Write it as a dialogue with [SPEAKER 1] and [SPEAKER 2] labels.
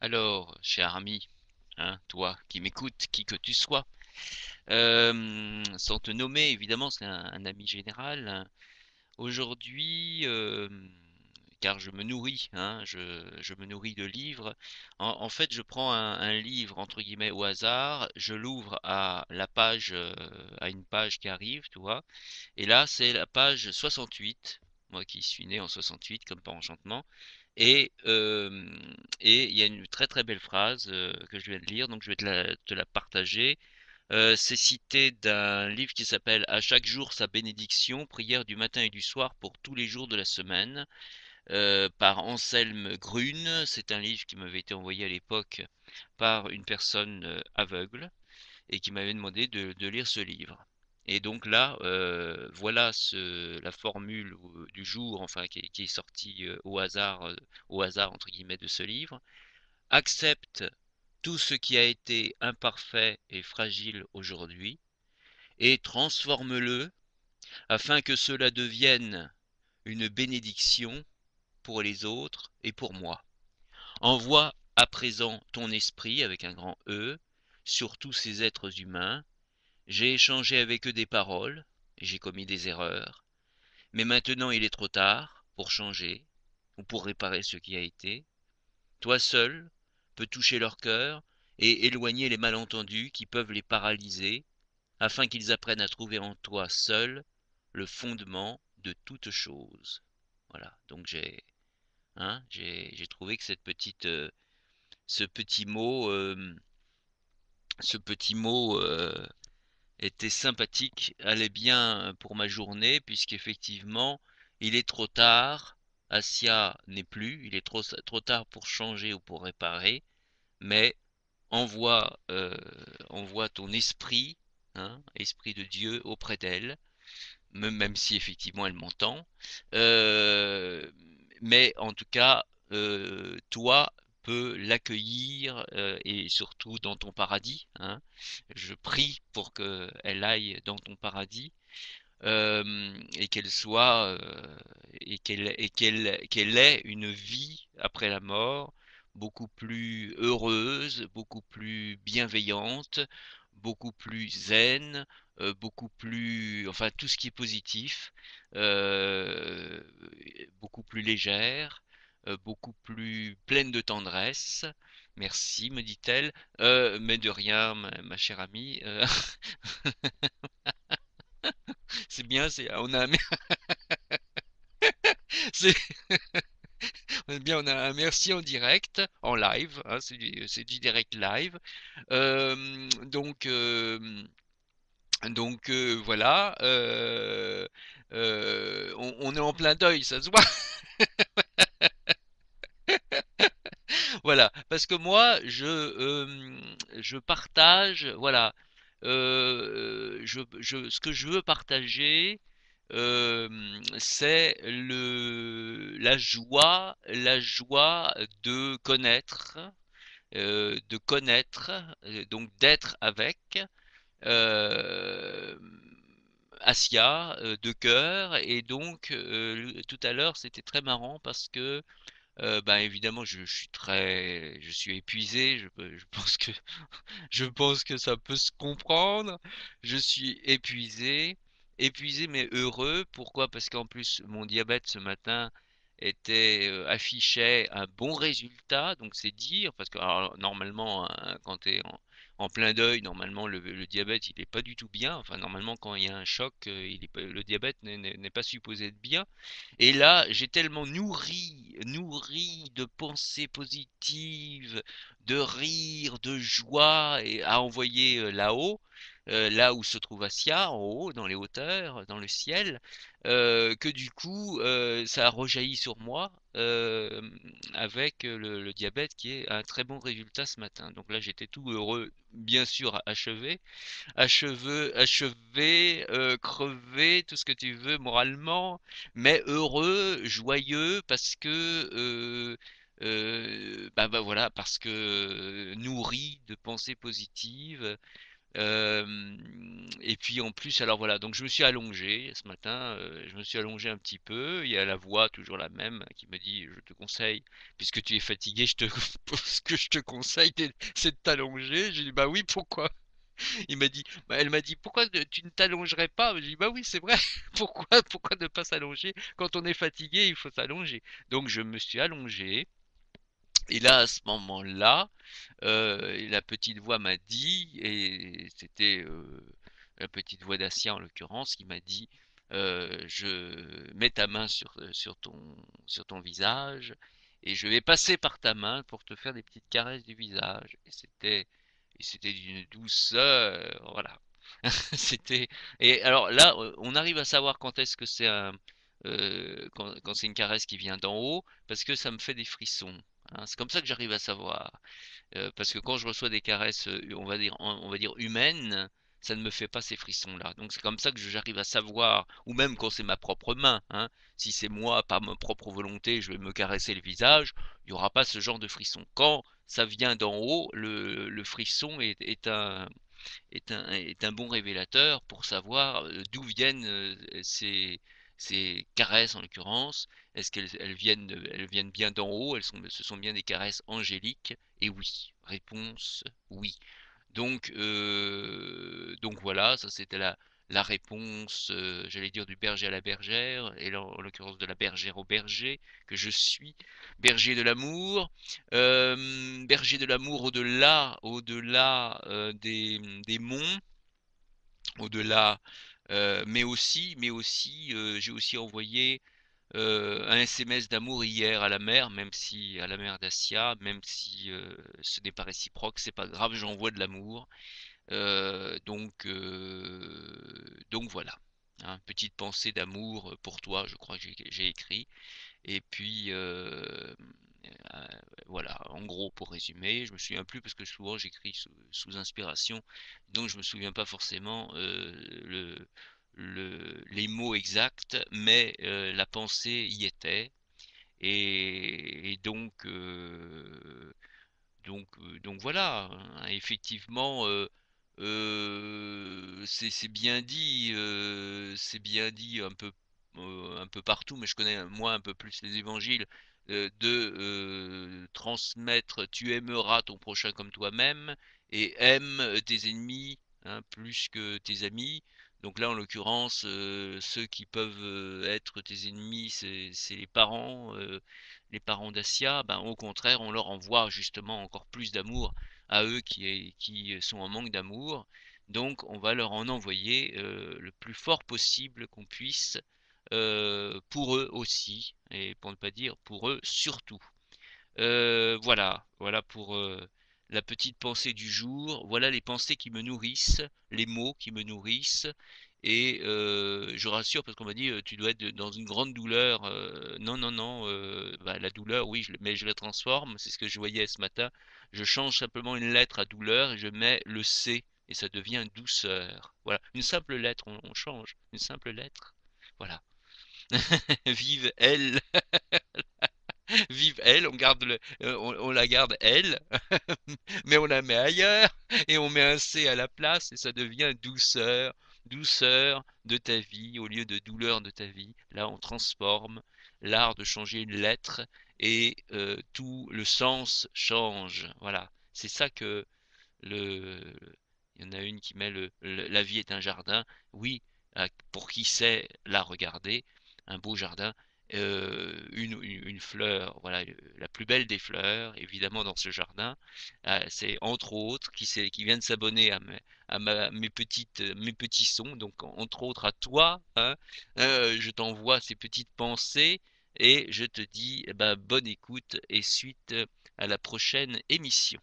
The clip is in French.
[SPEAKER 1] Alors, cher ami, hein, toi qui m'écoutes, qui que tu sois, euh, sans te nommer, évidemment, c'est un, ami général. Hein, aujourd'hui, euh, car je me nourris, hein, je, me nourris de livres. En, fait, je prends un, livre entre guillemets au hasard, je l'ouvre à la page, euh, à une page qui arrive, tu vois. Et là, c'est la page 68. Moi qui suis né en 68, comme par enchantement, et il y a une très très belle phrase que je viens de lire, donc je vais te la, partager. c'est cité d'un livre qui s'appelle À chaque jour sa bénédiction, prière du matin et du soir pour tous les jours de la semaine, par Anselme Grune. C'est un livre qui m'avait été envoyé à l'époque par une personne aveugle et qui m'avait demandé de lire ce livre. Et donc là, euh, voilà la formule euh, du jour, enfin qui, est, sortie euh, au hasard, au hasard entre guillemets de ce livre. Accepte tout ce qui a été imparfait et fragile aujourd'hui et transforme-le afin que cela devienne une bénédiction pour les autres et pour moi. Envoie à présent ton esprit avec un grand E sur tous ces êtres humains j'ai échangé avec eux des paroles, j'ai commis des erreurs, mais maintenant il est trop tard pour changer ou pour réparer ce qui a été. Toi seul peux toucher leur cœur et éloigner les malentendus qui peuvent les paralyser, afin qu'ils apprennent à trouver en toi seul le fondement de toute chose. Voilà, donc hein, j'ai trouvé que cette petite, euh, ce petit mot, euh, ce petit mot euh, était sympathique, allait bien euh, pour ma journée, puisqu'effectivement, il est trop tard, Asia n'est plus, il est trop, trop tard pour changer ou pour réparer, mais envoie, euh, envoie ton esprit, hein, esprit de Dieu, auprès d'elle, même si effectivement elle m'entend, euh, mais en tout cas, toi, l'accueillir euh, et surtout dans ton paradis. Hein. Je prie pour qu'elle aille dans ton paradis. Euh, et qu'elle soit euh, et qu'elle qu'elle ait une vie après la mort beaucoup plus heureuse, beaucoup plus bienveillante, beaucoup plus zen, beaucoup plus enfin tout ce qui est positif, beaucoup plus légère euh, beaucoup plus pleine de tendresse. Merci, me dit-elle. Euh, mais de rien, ma, chère amie. Euh. c'est bien, c'est on a un... Eh bien, on a merci en direct, en live. Hein, c'est du, direct live. donc. donc voilà, on, on est en plein deuil, ça se voit. Voilà, parce que moi, je, je partage, voilà, je, ce que je veux partager, c'est la joie, la joie de connaître, de connaître, donc d'être avec. Asia de cœur et donc tout à l'heure c'était très marrant parce que euh, ben, évidemment, je, suis très, je suis épuisé. Je, pense que, je pense que ça peut se comprendre. Je suis épuisé, épuisé mais heureux. Pourquoi Parce qu'en plus, mon diabète ce matin était euh, affichait un bon résultat. Donc c'est dire hein, parce que normalement, hein, quand tu es en, en plein deuil. Normalement, le, diabète, il n'est pas du tout bien. Enfin, normalement, quand il y a un choc, euh, il le diabète n'est pas supposé être bien. Et là, j'ai tellement nourri, nourri de pensées positives, de rire, de joie, et à envoyer euh, là-haut euh, là où se trouve Asya, en haut, dans les hauteurs, dans le ciel, euh, que du coup, euh, ça a rejailli sur moi avec le, diabète qui est un très bon résultat ce matin. Donc là, j'étais tout heureux, bien sûr, achevé, achevé, achevé, crevé, tout ce que tu veux moralement, mais heureux, joyeux, parce que... Bah, bah, voilà, parce que nourri de pensées positives, et puis en plus, alors voilà, donc je me suis allongé ce matin, je me suis allongé un petit peu. Il y a la voix, toujours la même, qui me dit Je te conseille, puisque tu es fatigué, je te... ce que je te conseille, c'est de t'allonger. J'ai dit Bah oui, pourquoi il m'a dit, bah, elle m'a dit, pourquoi tu ne t'allongerais pas J'ai dit, bah oui, c'est vrai. Pourquoi, pourquoi ne pas s'allonger Quand on est fatigué, il faut s'allonger. Donc je me suis allongé. Et là, à ce moment-là, euh, la petite voix m'a dit, et c'était euh, la petite voix d'Asia en l'occurrence, qui m'a dit euh, Je mets ta main sur, ton, visage et je vais passer par ta main pour te faire des petites caresses du visage. Et c'était, d'une douceur, voilà. c'était. Et alors là, on arrive à savoir quand est-ce que c'est quand c'est une caresse qui vient d'en haut, parce que ça me fait des frissons. Hein, c'est comme ça que j'arrive à savoir. Euh, parce que quand je reçois des caresses, euh, on va dire, on va dire humaines, ça ne me fait pas ces frissons-là. Donc c'est comme ça que j'arrive à savoir, ou même quand c'est ma propre main, hein. si c'est moi, par ma propre volonté, je vais me caresser le visage, il n'y aura pas ce genre de frisson. Quand ça vient d'en haut, le, frisson est, est, un, est, un, bon révélateur pour savoir euh, d'où viennent ces, ces caresses en l'occurrence, est-ce qu'elles elles viennent, elles viennent bien d'en haut elles sont, Ce sont bien des caresses angéliques Et oui. Réponse oui. Donc, euh, donc voilà, ça c'était la, la réponse, euh, j'allais dire, du berger à la bergère, et en, l'occurrence de la bergère au berger, que je suis, berger de l'amour, euh, berger de l'amour au-delà, au-delà des, des monts, au-delà euh, mais aussi, mais aussi euh, j'ai aussi envoyé euh, un SMS d'amour hier à la mère, même si à la mère d'Asia, même si ce n'est pas réciproque, c'est pas grave, j'envoie de l'amour. donc, donc voilà. Hein, petite pensée d'amour pour toi, je crois que j'ai écrit. Et puis, je me souviens plus parce que souvent j'écris sous, inspiration, donc je me souviens pas forcément euh, les mots exacts, mais euh, la pensée y était. Et, euh, donc, voilà. Hein. Effectivement, c'est bien dit, c'est bien dit un peu un peu partout, mais je connais moi un peu plus les évangiles. Euh, de euh, transmettre tu aimeras ton prochain comme toi-même et aime tes ennemis hein, plus que tes amis. Donc là, en l'occurrence, euh, ceux qui peuvent être tes ennemis, c'est les parents, les parents d'Asia. Ben, au contraire, on leur envoie justement encore plus d'amour à eux qui, qui, sont en manque d'amour. Donc on va leur en envoyer le plus fort possible qu'on puisse euh, pour eux aussi, et pour ne pas dire pour eux surtout. Euh, voilà, voilà pour euh, la petite pensée du jour. Voilà les pensées qui me nourrissent, les mots qui me nourrissent. Et je rassure parce qu'on m'a dit tu dois être dans une grande douleur. non, non, non. Bah, la douleur, oui, je, mais je la transforme. C'est ce que je voyais ce matin. Je change simplement une lettre à douleur et je mets le C et ça devient douceur. Voilà, une simple lettre, on change, une simple lettre. Voilà. Vive elle Vive elle, on, garde euh, on, la garde elle, mais on la met ailleurs et on met un C à la place et ça devient douceur, douceur de ta vie au lieu de douleur de ta vie. Là, on transforme l'art de changer une lettre et euh, tout le sens change. Voilà, c'est ça que le. Il y en a une qui met le, la vie est un jardin. Oui, pour qui sait la regarder, un beau jardin, euh, une, fleur, voilà, euh, la plus belle des fleurs, évidemment, dans ce jardin. Euh, c'est entre autres qui, qui vient de s'abonner à, mes, petites, mes petits sons, donc entre autres à toi, hein. je t'envoie ces petites pensées et je te dis eh ben, bonne écoute et suite à la prochaine émission.